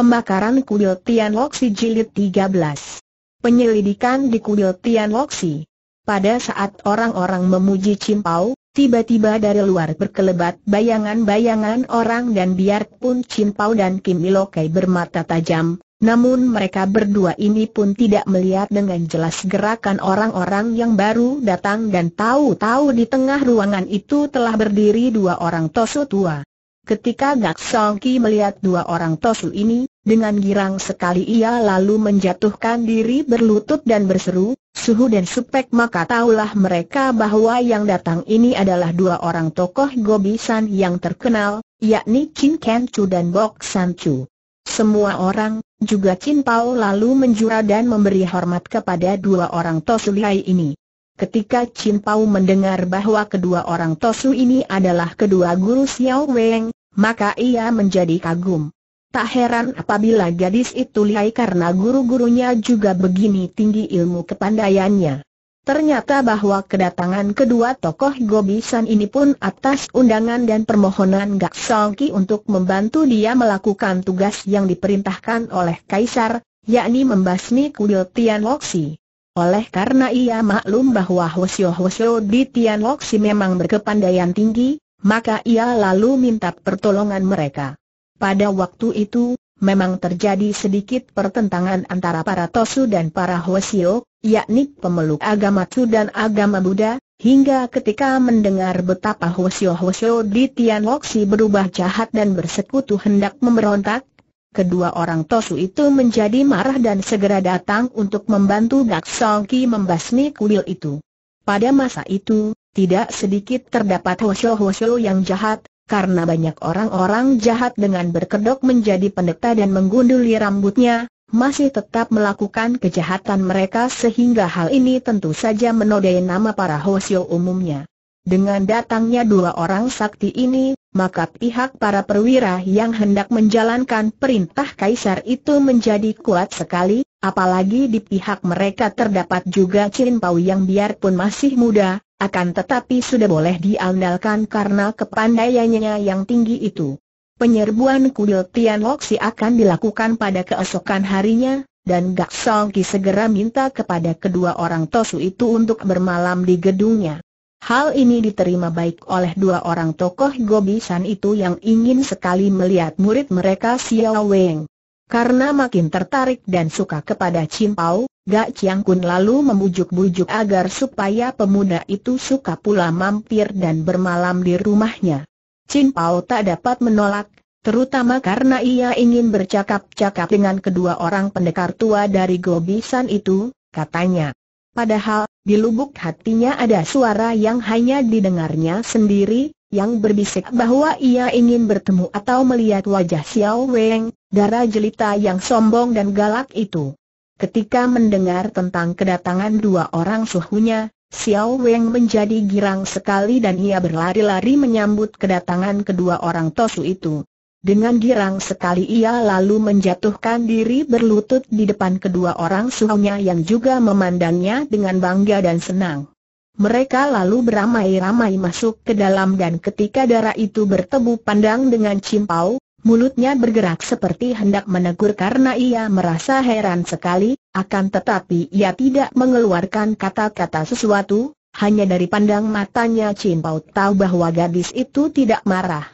Pembakaran Kuil Loxi Jilid 13 Penyelidikan di Kuil Loxi Pada saat orang-orang memuji Cimpau, tiba-tiba dari luar berkelebat bayangan-bayangan orang dan biarpun Cimpau dan Kim Ilokai bermata tajam, namun mereka berdua ini pun tidak melihat dengan jelas gerakan orang-orang yang baru datang dan tahu-tahu di tengah ruangan itu telah berdiri dua orang tosu tua. Ketika Gak Song Ki melihat dua orang tosu ini, dengan girang sekali ia lalu menjatuhkan diri berlutut dan berseru, Suhu dan Supek maka taulah mereka bahwa yang datang ini adalah dua orang tokoh gobisan yang terkenal, yakni Chin Ken Chu dan Bok San Chu. Semua orang, juga Chin Pao lalu menjura dan memberi hormat kepada dua orang Tosu Tosulihai ini. Ketika Chin Pao mendengar bahwa kedua orang Tosu ini adalah kedua guru Xiao Weng, maka ia menjadi kagum. Tak heran apabila gadis itu lihai karena guru-gurunya juga begini tinggi ilmu kepandaiannya. Ternyata bahwa kedatangan kedua tokoh gobisan ini pun atas undangan dan permohonan Gak Songki untuk membantu dia melakukan tugas yang diperintahkan oleh Kaisar, yakni membasmi kuil Tian Loksi. Oleh karena ia maklum bahwa Hwasyo-Hwasyo di Tian Loksi memang berkepandaian tinggi, maka ia lalu minta pertolongan mereka. Pada waktu itu, memang terjadi sedikit pertentangan antara para Tosu dan para Hwasyo, yakni pemeluk agama Tsu dan agama Buddha, hingga ketika mendengar betapa Hwasyo-Hwasyo di Tianloksi berubah jahat dan bersekutu hendak memberontak, Kedua orang Tosu itu menjadi marah dan segera datang untuk membantu Gak Songki membasmi kuil itu. Pada masa itu, tidak sedikit terdapat Hwasyo-Hwasyo yang jahat, karena banyak orang-orang jahat dengan berkedok menjadi pendeta dan menggunduli rambutnya, masih tetap melakukan kejahatan mereka sehingga hal ini tentu saja menodai nama para hosyo umumnya. Dengan datangnya dua orang sakti ini, maka pihak para perwira yang hendak menjalankan perintah kaisar itu menjadi kuat sekali, apalagi di pihak mereka terdapat juga Cilin Pau yang biarpun masih muda, akan tetapi sudah boleh diandalkan karena kepandaiannya yang tinggi itu. Penyerbuan kuil Tianloksi akan dilakukan pada keesokan harinya, dan Gak Songki segera minta kepada kedua orang Tosu itu untuk bermalam di gedungnya. Hal ini diterima baik oleh dua orang tokoh Gobisan itu yang ingin sekali melihat murid mereka Xiao Weng. Karena makin tertarik dan suka kepada Chin Pao, Gak Chiang Kun lalu membujuk-bujuk agar supaya pemuda itu suka pula mampir dan bermalam di rumahnya. Chin Pao tak dapat menolak, terutama karena ia ingin bercakap-cakap dengan kedua orang pendekar tua dari Gobisan itu, katanya. Padahal, di lubuk hatinya ada suara yang hanya didengarnya sendiri, yang berbisik bahwa ia ingin bertemu atau melihat wajah Xiao Weng, darah jelita yang sombong dan galak itu. Ketika mendengar tentang kedatangan dua orang suhunya, Xiao Weng menjadi girang sekali dan ia berlari-lari menyambut kedatangan kedua orang Tosu itu. Dengan girang sekali ia lalu menjatuhkan diri berlutut di depan kedua orang suhunya yang juga memandangnya dengan bangga dan senang. Mereka lalu beramai-ramai masuk ke dalam dan ketika darah itu bertemu pandang dengan Cimpau, Mulutnya bergerak seperti hendak menegur karena ia merasa heran sekali, akan tetapi ia tidak mengeluarkan kata-kata sesuatu, hanya dari pandang matanya Chin Pao tahu bahwa gadis itu tidak marah.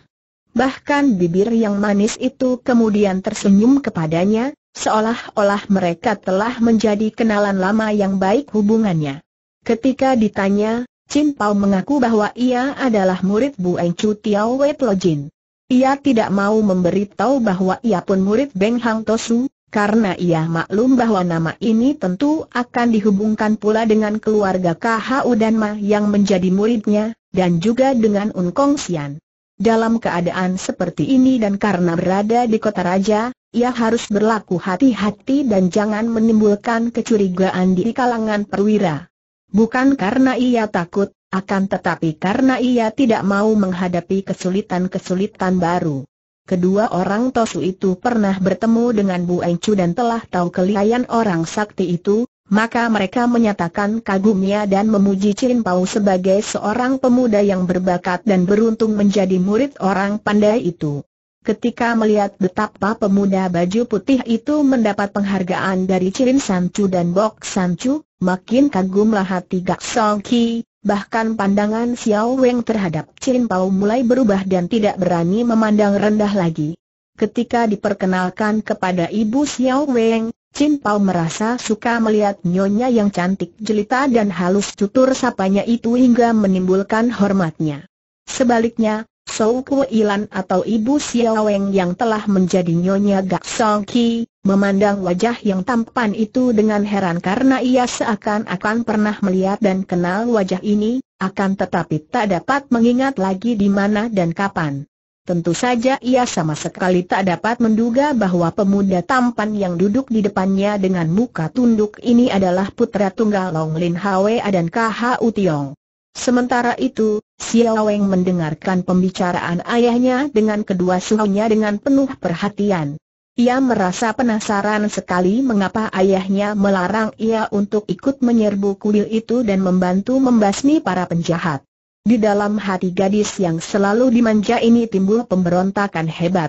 Bahkan bibir yang manis itu kemudian tersenyum kepadanya, seolah-olah mereka telah menjadi kenalan lama yang baik hubungannya. Ketika ditanya, Chin Pao mengaku bahwa ia adalah murid Bu Eng Chu Tiao Wei Lo Jin. Ia tidak mau memberitahu bahwa ia pun murid Beng Hang Tosu, karena ia maklum bahwa nama ini tentu akan dihubungkan pula dengan keluarga KHU dan Ma yang menjadi muridnya, dan juga dengan Un Kong Sian. Dalam keadaan seperti ini dan karena berada di kota raja, ia harus berlaku hati-hati dan jangan menimbulkan kecurigaan di kalangan perwira. Bukan karena ia takut, akan tetapi karena ia tidak mau menghadapi kesulitan-kesulitan baru. Kedua orang Tosu itu pernah bertemu dengan Bu Engcu dan telah tahu kelihayan orang sakti itu, maka mereka menyatakan kagumnya dan memuji Chin Pau sebagai seorang pemuda yang berbakat dan beruntung menjadi murid orang pandai itu. Ketika melihat betapa pemuda baju putih itu mendapat penghargaan dari Chin Sanchu dan Bok Sanchu, makin kagumlah hati Gak Song Ki, bahkan pandangan Xiao Weng terhadap Chin Pao mulai berubah dan tidak berani memandang rendah lagi. Ketika diperkenalkan kepada ibu Xiao Weng, Chin Pao merasa suka melihat nyonya yang cantik jelita dan halus tutur sapanya itu hingga menimbulkan hormatnya. Sebaliknya, Souko Ilan atau Ibu Siaweng yang telah menjadi Nyonya Gak Song Ki, memandang wajah yang tampan itu dengan heran karena ia seakan-akan pernah melihat dan kenal wajah ini, akan tetapi tak dapat mengingat lagi di mana dan kapan. Tentu saja ia sama sekali tak dapat menduga bahwa pemuda tampan yang duduk di depannya dengan muka tunduk ini adalah putra tunggal Long Lin Hwa dan KH Utiong. Sementara itu, Xiao Weng mendengarkan pembicaraan ayahnya dengan kedua suhunya dengan penuh perhatian. Ia merasa penasaran sekali mengapa ayahnya melarang ia untuk ikut menyerbu kuil itu dan membantu membasmi para penjahat. Di dalam hati gadis yang selalu dimanja ini timbul pemberontakan hebat.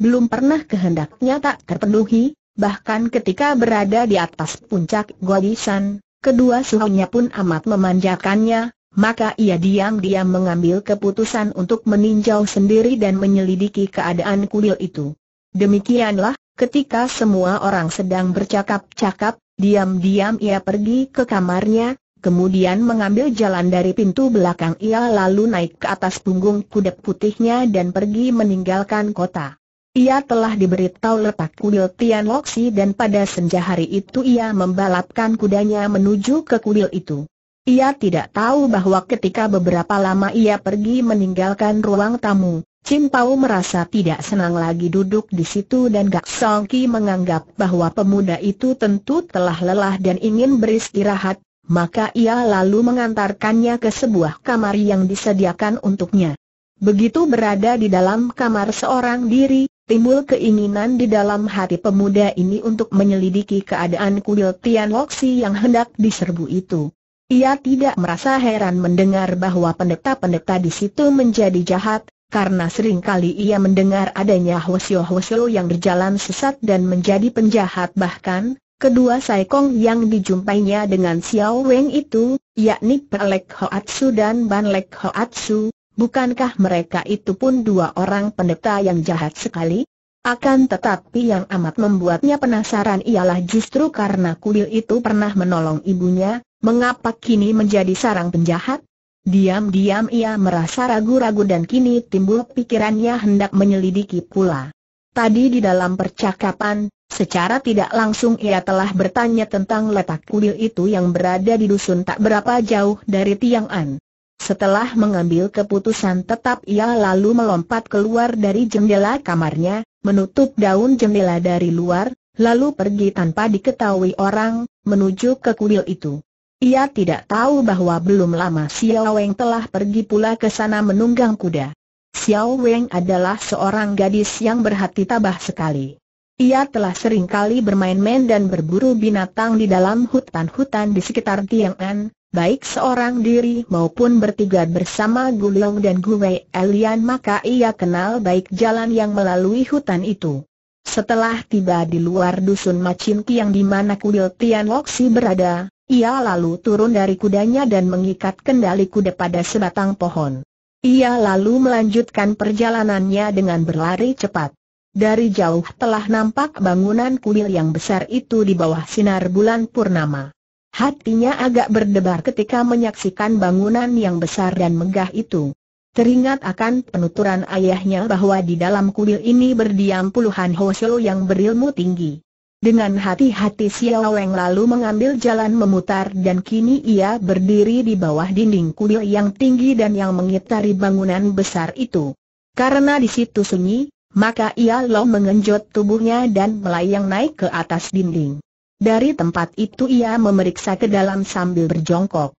Belum pernah kehendaknya tak terpenuhi, bahkan ketika berada di atas puncak Lisan, kedua suhunya pun amat memanjakannya, maka ia diam-diam mengambil keputusan untuk meninjau sendiri dan menyelidiki keadaan kuil itu. Demikianlah, ketika semua orang sedang bercakap-cakap, diam-diam ia pergi ke kamarnya, kemudian mengambil jalan dari pintu belakang ia lalu naik ke atas punggung kuda putihnya dan pergi meninggalkan kota. Ia telah diberitahu letak kuil Tian Loksi dan pada senja hari itu ia membalapkan kudanya menuju ke kuil itu. Ia tidak tahu bahwa ketika beberapa lama ia pergi meninggalkan ruang tamu, Chin Pao merasa tidak senang lagi duduk di situ dan Gak Song Ki menganggap bahwa pemuda itu tentu telah lelah dan ingin beristirahat, maka ia lalu mengantarkannya ke sebuah kamar yang disediakan untuknya. Begitu berada di dalam kamar seorang diri, timbul keinginan di dalam hati pemuda ini untuk menyelidiki keadaan kuil Tian Loxi yang hendak diserbu itu. Ia tidak merasa heran mendengar bahwa pendeta-pendeta di situ menjadi jahat, karena seringkali ia mendengar adanya hosyo-hosyo yang berjalan sesat dan menjadi penjahat bahkan, kedua saikong yang dijumpainya dengan Xiao Weng itu, yakni Pelek Hoatsu dan Banlek Hoatsu, bukankah mereka itu pun dua orang pendeta yang jahat sekali? Akan tetapi yang amat membuatnya penasaran ialah justru karena kuil itu pernah menolong ibunya, Mengapa kini menjadi sarang penjahat? Diam-diam ia merasa ragu-ragu dan kini timbul pikirannya hendak menyelidiki pula. Tadi di dalam percakapan, secara tidak langsung ia telah bertanya tentang letak kuil itu yang berada di dusun tak berapa jauh dari Tiang An. Setelah mengambil keputusan tetap ia lalu melompat keluar dari jendela kamarnya, menutup daun jendela dari luar, lalu pergi tanpa diketahui orang, menuju ke kuil itu. Ia tidak tahu bahwa belum lama Xiao Weng telah pergi pula ke sana menunggang kuda. Xiao Weng adalah seorang gadis yang berhati tabah sekali. Ia telah sering kali bermain-main dan berburu binatang di dalam hutan-hutan di sekitar Tiang'an, baik seorang diri maupun bertiga bersama Gulong dan Guwei Elian maka ia kenal baik jalan yang melalui hutan itu. Setelah tiba di luar dusun Macin yang di mana kuil Tian berada, ia lalu turun dari kudanya dan mengikat kendali kuda pada sebatang pohon. Ia lalu melanjutkan perjalanannya dengan berlari cepat. Dari jauh telah nampak bangunan kuil yang besar itu di bawah sinar bulan purnama. Hatinya agak berdebar ketika menyaksikan bangunan yang besar dan megah itu. Teringat akan penuturan ayahnya bahwa di dalam kuil ini berdiam puluhan hoseo yang berilmu tinggi. Dengan hati-hati Xiao Weng lalu mengambil jalan memutar dan kini ia berdiri di bawah dinding kuil yang tinggi dan yang mengitari bangunan besar itu. Karena di situ sunyi, maka ia lo mengenjot tubuhnya dan melayang naik ke atas dinding. Dari tempat itu ia memeriksa ke dalam sambil berjongkok.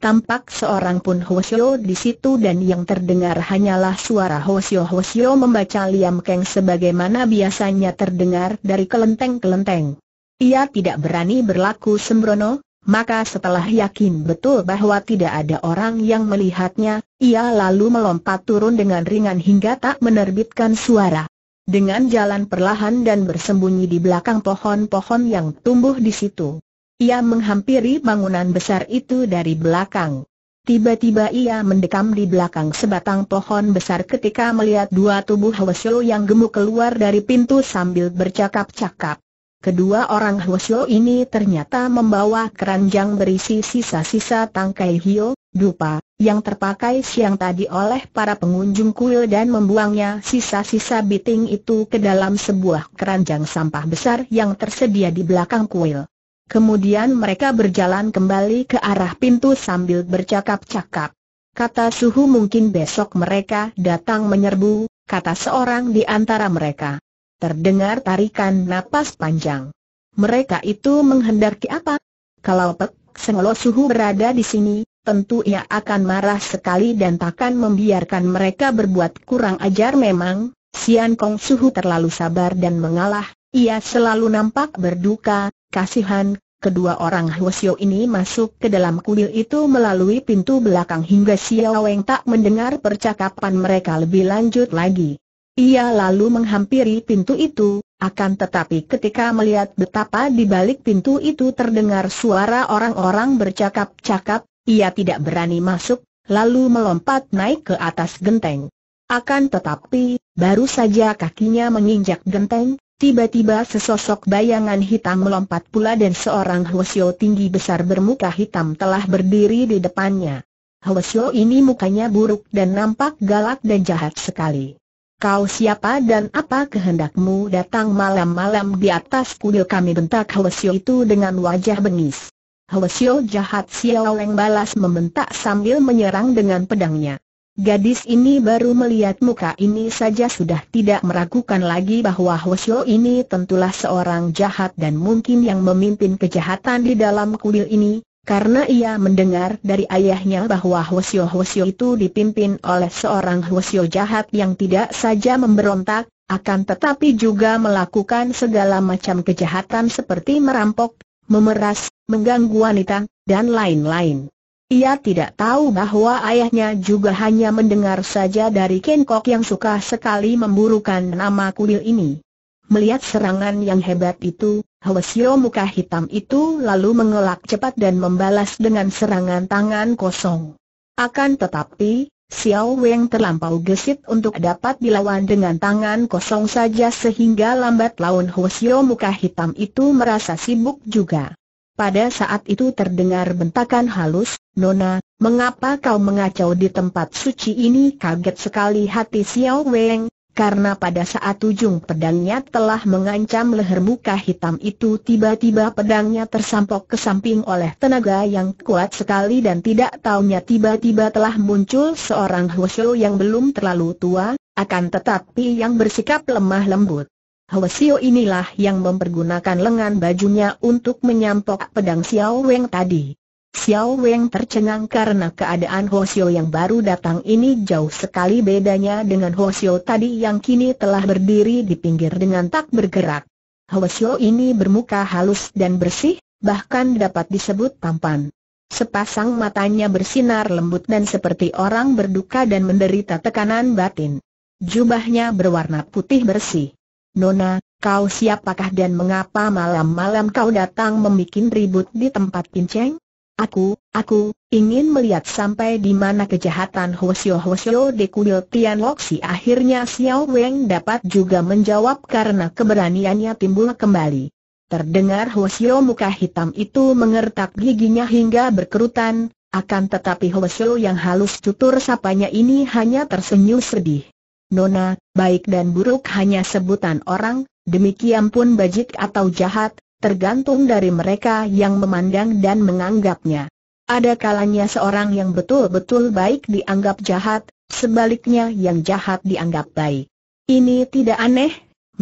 Tampak seorang pun Hwasyo di situ dan yang terdengar hanyalah suara Hwasyo Hwasyo membaca Liam Kang sebagaimana biasanya terdengar dari kelenteng-kelenteng. Ia tidak berani berlaku sembrono, maka setelah yakin betul bahwa tidak ada orang yang melihatnya, ia lalu melompat turun dengan ringan hingga tak menerbitkan suara. Dengan jalan perlahan dan bersembunyi di belakang pohon-pohon yang tumbuh di situ. Ia menghampiri bangunan besar itu dari belakang. Tiba-tiba ia mendekam di belakang sebatang pohon besar ketika melihat dua tubuh Hwasyo yang gemuk keluar dari pintu sambil bercakap-cakap. Kedua orang Hwasyo ini ternyata membawa keranjang berisi sisa-sisa tangkai hio, dupa, yang terpakai siang tadi oleh para pengunjung kuil dan membuangnya sisa-sisa biting itu ke dalam sebuah keranjang sampah besar yang tersedia di belakang kuil. Kemudian mereka berjalan kembali ke arah pintu sambil bercakap-cakap. Kata Suhu mungkin besok mereka datang menyerbu, kata seorang di antara mereka. Terdengar tarikan napas panjang. Mereka itu menghendaki apa? Kalau Pek Sengolo Suhu berada di sini, tentu ia akan marah sekali dan takkan membiarkan mereka berbuat kurang ajar memang. Sian Kong Suhu terlalu sabar dan mengalah, ia selalu nampak berduka, Kasihan, kedua orang Huosio ini masuk ke dalam kuil itu melalui pintu belakang hingga Xiao Weng tak mendengar percakapan mereka lebih lanjut lagi. Ia lalu menghampiri pintu itu, akan tetapi ketika melihat betapa di balik pintu itu terdengar suara orang-orang bercakap-cakap, ia tidak berani masuk, lalu melompat naik ke atas genteng. Akan tetapi, baru saja kakinya menginjak genteng, Tiba-tiba sesosok bayangan hitam melompat pula dan seorang Hwasyo tinggi besar bermuka hitam telah berdiri di depannya. Hwasyo ini mukanya buruk dan nampak galak dan jahat sekali. Kau siapa dan apa kehendakmu datang malam-malam di atas kuil kami bentak Hwasyo itu dengan wajah bengis. Hwasyo jahat Xiao Leng balas membentak sambil menyerang dengan pedangnya. Gadis ini baru melihat muka ini saja sudah tidak meragukan lagi bahwa Hosio ini tentulah seorang jahat dan mungkin yang memimpin kejahatan di dalam kuil ini, karena ia mendengar dari ayahnya bahwa Hosio-Hosio itu dipimpin oleh seorang Hosio jahat yang tidak saja memberontak, akan tetapi juga melakukan segala macam kejahatan seperti merampok, memeras, mengganggu wanita, dan lain-lain. Ia tidak tahu bahwa ayahnya juga hanya mendengar saja dari Ken Kok yang suka sekali memburukan nama kuil ini. Melihat serangan yang hebat itu, Hwasyo muka hitam itu lalu mengelak cepat dan membalas dengan serangan tangan kosong. Akan tetapi, Xiao Weng terlampau gesit untuk dapat dilawan dengan tangan kosong saja sehingga lambat laun Hwasyo muka hitam itu merasa sibuk juga. Pada saat itu terdengar bentakan halus, Nona, mengapa kau mengacau di tempat suci ini? Kaget sekali hati Xiao Weng, karena pada saat ujung pedangnya telah mengancam leher muka hitam itu tiba-tiba pedangnya tersampok ke samping oleh tenaga yang kuat sekali dan tidak taunya tiba-tiba telah muncul seorang Huoshu yang belum terlalu tua, akan tetapi yang bersikap lemah lembut. Hwasio inilah yang mempergunakan lengan bajunya untuk menyampok pedang Xiao Weng tadi. Xiao Weng tercengang karena keadaan Hwasio yang baru datang ini jauh sekali bedanya dengan Hwasio tadi yang kini telah berdiri di pinggir dengan tak bergerak. Hwasio ini bermuka halus dan bersih, bahkan dapat disebut tampan. Sepasang matanya bersinar lembut dan seperti orang berduka dan menderita tekanan batin. Jubahnya berwarna putih bersih. Nona, kau siapakah dan mengapa malam-malam kau datang membuat ribut di tempat pinceng? Aku, aku, ingin melihat sampai di mana kejahatan Hoshio Hoshio di kuil Tian Loksi akhirnya Xiao Weng dapat juga menjawab karena keberaniannya timbul kembali. Terdengar Hoshio muka hitam itu mengertak giginya hingga berkerutan, akan tetapi Hoshio yang halus tutur sapanya ini hanya tersenyum sedih nona, baik dan buruk hanya sebutan orang, demikian pun bajik atau jahat, tergantung dari mereka yang memandang dan menganggapnya. Ada kalanya seorang yang betul-betul baik dianggap jahat, sebaliknya yang jahat dianggap baik. Ini tidak aneh,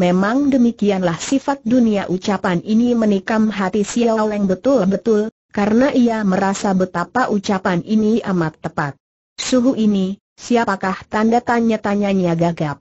memang demikianlah sifat dunia ucapan ini menikam hati Xiao Leng betul-betul, karena ia merasa betapa ucapan ini amat tepat. Suhu ini, Siapakah tanda tanya-tanyanya tanya gagap?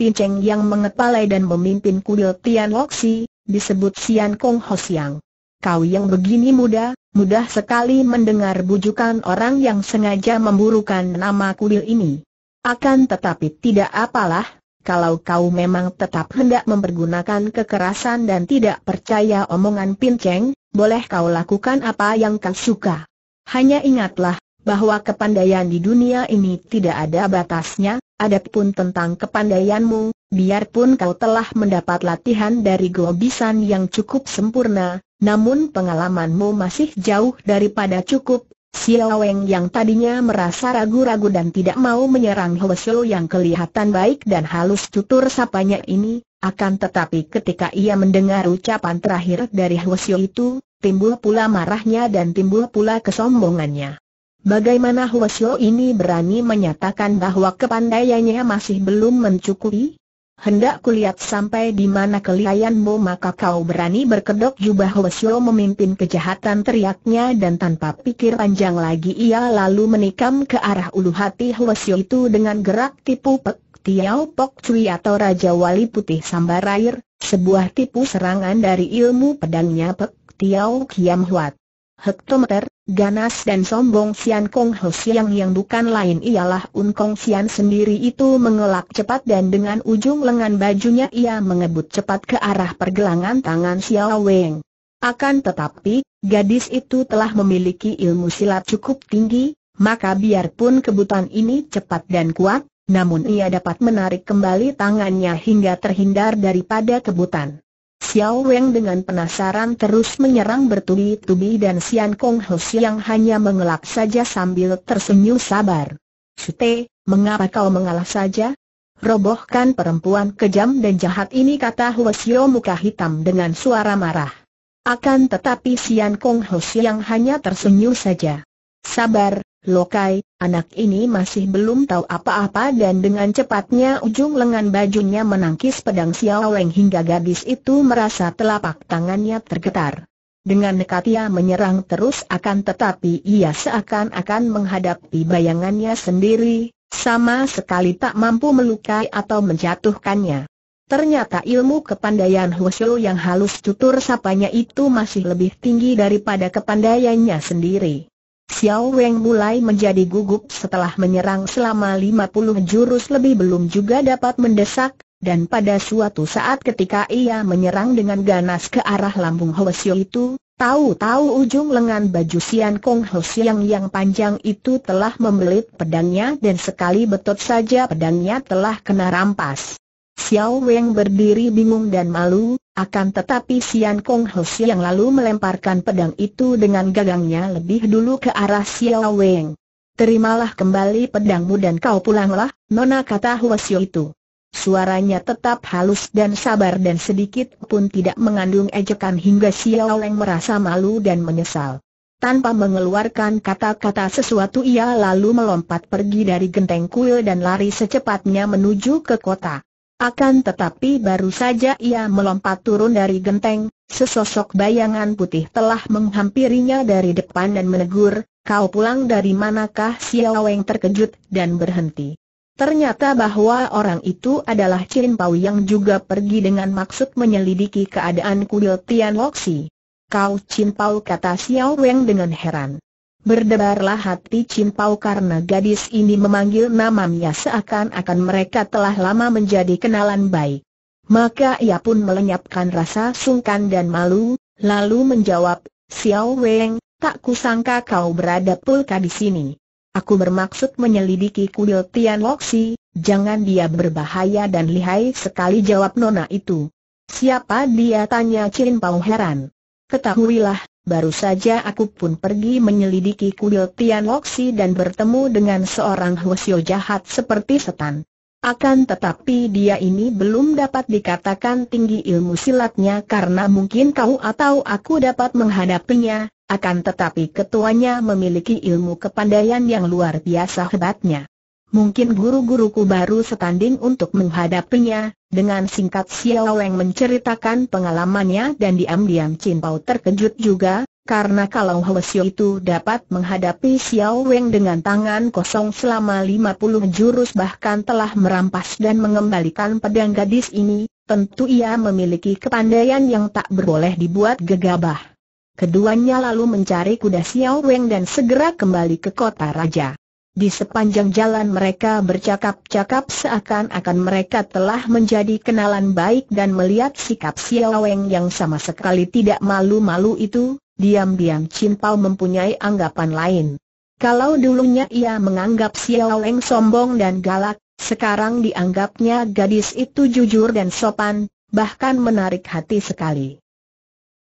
Pinceng yang mengepalai dan memimpin kuil Tian Loxi disebut Sian Kong Ho Siang. Kau yang begini muda, mudah sekali mendengar bujukan orang yang sengaja memburukan nama kuil ini. Akan tetapi tidak apalah, kalau kau memang tetap hendak mempergunakan kekerasan dan tidak percaya omongan pinceng, boleh kau lakukan apa yang kau suka. Hanya ingatlah, bahwa kepandaian di dunia ini tidak ada batasnya, adapun tentang kepandaianmu, biarpun kau telah mendapat latihan dari globisan yang cukup sempurna, namun pengalamanmu masih jauh daripada cukup, Xiao yang tadinya merasa ragu-ragu dan tidak mau menyerang Hwesyo yang kelihatan baik dan halus tutur sapanya ini, akan tetapi ketika ia mendengar ucapan terakhir dari Hwesyo itu, timbul pula marahnya dan timbul pula kesombongannya. Bagaimana Huasyo ini berani menyatakan bahwa kepandaiannya masih belum mencukupi? Hendak kulihat sampai di mana kelihayanmu maka kau berani berkedok jubah Huasyo memimpin kejahatan teriaknya dan tanpa pikir panjang lagi ia lalu menikam ke arah ulu hati Huasyo itu dengan gerak tipu pek Tiao Pok Cui atau Raja Wali Putih Sambar Sambarair, sebuah tipu serangan dari ilmu pedangnya Pek Tiao Kiam Huat hektometer, ganas dan sombong Sian Kong Ho Siang yang bukan lain ialah Un Kong Sian sendiri itu mengelak cepat dan dengan ujung lengan bajunya ia mengebut cepat ke arah pergelangan tangan Xiao Weng. Akan tetapi, gadis itu telah memiliki ilmu silat cukup tinggi, maka biarpun kebutan ini cepat dan kuat, namun ia dapat menarik kembali tangannya hingga terhindar daripada kebutan. Xiao Weng dengan penasaran terus menyerang bertubi-tubi dan Sian Kong Ho yang hanya mengelak saja sambil tersenyum sabar. Sute, mengapa kau mengalah saja? Robohkan perempuan kejam dan jahat ini kata Huasio muka hitam dengan suara marah. Akan tetapi Sian Kong Ho yang hanya tersenyum saja. Sabar, Lokai, anak ini masih belum tahu apa-apa dan dengan cepatnya ujung lengan bajunya menangkis pedang Xiao Leng hingga gadis itu merasa telapak tangannya tergetar. Dengan nekat ia menyerang terus akan tetapi ia seakan-akan menghadapi bayangannya sendiri, sama sekali tak mampu melukai atau menjatuhkannya. Ternyata ilmu kepandaian Huoshu yang halus tutur sapanya itu masih lebih tinggi daripada kepandaiannya sendiri. Xiao Weng mulai menjadi gugup setelah menyerang selama 50 jurus lebih belum juga dapat mendesak, dan pada suatu saat ketika ia menyerang dengan ganas ke arah lambung Hwasyo itu, tahu-tahu ujung lengan baju Sian Kong Hwasyo yang panjang itu telah membelit pedangnya dan sekali betot saja pedangnya telah kena rampas. Xiao Weng berdiri bingung dan malu, akan tetapi Sian Kong He yang lalu melemparkan pedang itu dengan gagangnya lebih dulu ke arah Xiao Weng. Terimalah kembali pedangmu dan kau pulanglah, Nona kata Huasio itu. Suaranya tetap halus dan sabar dan sedikit pun tidak mengandung ejekan hingga Xiao Weng merasa malu dan menyesal. Tanpa mengeluarkan kata-kata sesuatu ia lalu melompat pergi dari genteng kuil dan lari secepatnya menuju ke kota. Akan tetapi baru saja ia melompat turun dari genteng, sesosok bayangan putih telah menghampirinya dari depan dan menegur, kau pulang dari manakah Xiao Weng terkejut dan berhenti. Ternyata bahwa orang itu adalah Chin Pau yang juga pergi dengan maksud menyelidiki keadaan kuil Tian Loxi. Kau Chin Pau kata Xiao Weng dengan heran. Berdebarlah hati cimpau karena gadis ini memanggil namanya seakan-akan mereka telah lama menjadi kenalan baik. Maka ia pun melenyapkan rasa sungkan dan malu, lalu menjawab, Xiao Weng, tak kusangka kau berada pulka di sini. Aku bermaksud menyelidiki kuil Tian Loxi, jangan dia berbahaya dan lihai sekali jawab nona itu. Siapa dia tanya Cimpau heran. Ketahuilah, Baru saja aku pun pergi menyelidiki kuil Tian Loksi dan bertemu dengan seorang Hwasyo jahat seperti setan. Akan tetapi dia ini belum dapat dikatakan tinggi ilmu silatnya karena mungkin kau atau aku dapat menghadapinya, akan tetapi ketuanya memiliki ilmu kepandaian yang luar biasa hebatnya. Mungkin guru-guruku baru setanding untuk menghadapinya, dengan singkat Xiao Weng menceritakan pengalamannya dan diam-diam Chin Pao terkejut juga, karena kalau Xiu itu dapat menghadapi Xiao Weng dengan tangan kosong selama 50 jurus bahkan telah merampas dan mengembalikan pedang gadis ini, tentu ia memiliki kepandaian yang tak berboleh dibuat gegabah. Keduanya lalu mencari kuda Xiao Weng dan segera kembali ke kota raja. Di sepanjang jalan mereka bercakap-cakap seakan-akan mereka telah menjadi kenalan baik dan melihat sikap Xiao Wen yang sama sekali tidak malu-malu itu, diam-diam Chin Pao mempunyai anggapan lain. Kalau dulunya ia menganggap Xiao Wen sombong dan galak, sekarang dianggapnya gadis itu jujur dan sopan, bahkan menarik hati sekali.